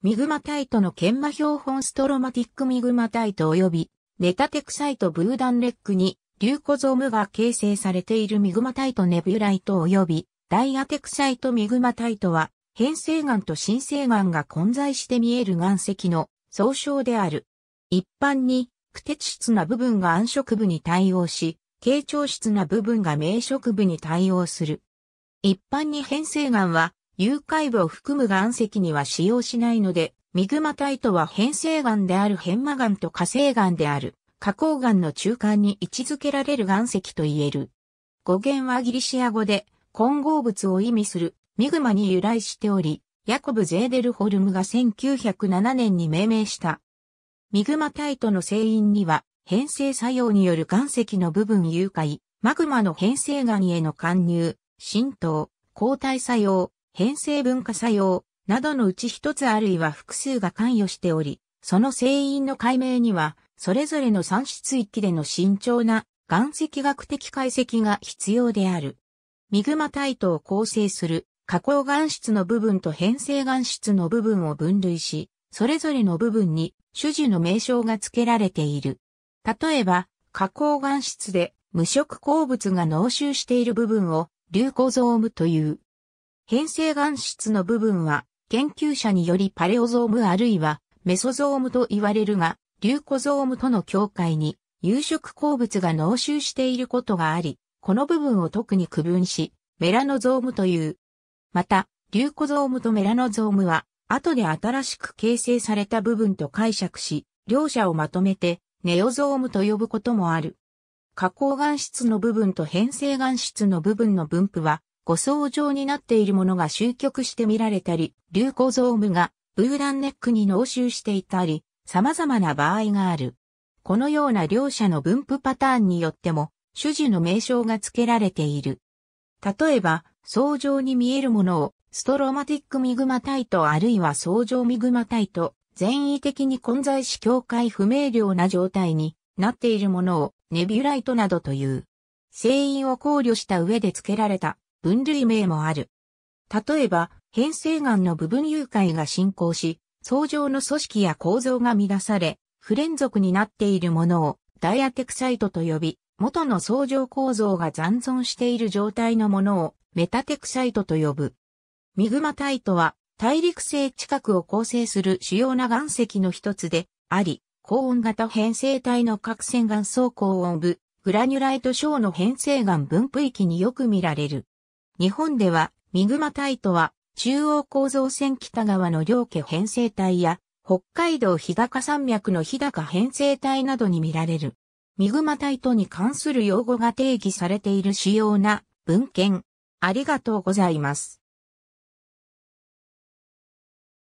ミグマタイトの研磨標本ストロマティックミグマタイト及びネタテクサイトブーダンレックに流コゾームが形成されているミグマタイトネビュライト及びダイアテクサイトミグマタイトは変成岩と新成岩が混在して見える岩石の総称である。一般に苦鉄質な部分が暗色部に対応し、傾聴質な部分が明色部に対応する。一般に変成岩は誘拐部を含む岩石には使用しないので、ミグマタイトは変成岩である変魔岩と火成岩である、花崗岩の中間に位置づけられる岩石と言える。語源はギリシア語で、混合物を意味するミグマに由来しており、ヤコブ・ゼーデルホルムが1907年に命名した。ミグマタイトの成因には、変成作用による岩石の部分融解、マグマの変成岩への貫入、浸透、抗体作用、編成文化作用などのうち一つあるいは複数が関与しており、その成因の解明には、それぞれの産出域での慎重な岩石学的解析が必要である。ミグマタイトを構成する加工岩質の部分と変成岩質の部分を分類し、それぞれの部分に種樹の名称が付けられている。例えば、加工岩質で無色鉱物が濃集している部分を流ゾームという。変成岩質の部分は、研究者によりパレオゾームあるいはメソゾームと言われるが、リューコゾームとの境界に有色鉱物が濃集していることがあり、この部分を特に区分し、メラノゾームという。また、リューコゾームとメラノゾームは、後で新しく形成された部分と解釈し、両者をまとめて、ネオゾームと呼ぶこともある。加工岩質の部分と変成岩質の部分の分布は、ご層状になっているものが集局して見られたり、流行ゾームがブーダンネックに納集していたり、様々な場合がある。このような両者の分布パターンによっても、種樹の名称が付けられている。例えば、層状に見えるものを、ストロマティックミグマタイトあるいは層状ミグマタイト、全位的に混在し境界不明瞭な状態になっているものを、ネビュライトなどという。声因を考慮した上で付けられた分類名もある。例えば、変性癌の部分誘拐が進行し、相乗の組織や構造が乱され、不連続になっているものをダイアテクサイトと呼び、元の相乗構造が残存している状態のものをメタテクサイトと呼ぶ。ミグマタイトは大陸性近くを構成する主要な岩石の一つであり、高温型変性体の核線岩層高温部、グラニュライト小の変性岩分布域によく見られる。日本では、ミグマ隊とは、中央構造線北側の両家編成体や、北海道日高山脈の日高編成体などに見られる。ミグマ隊とに関する用語が定義されている主要な文献。ありがとうございます。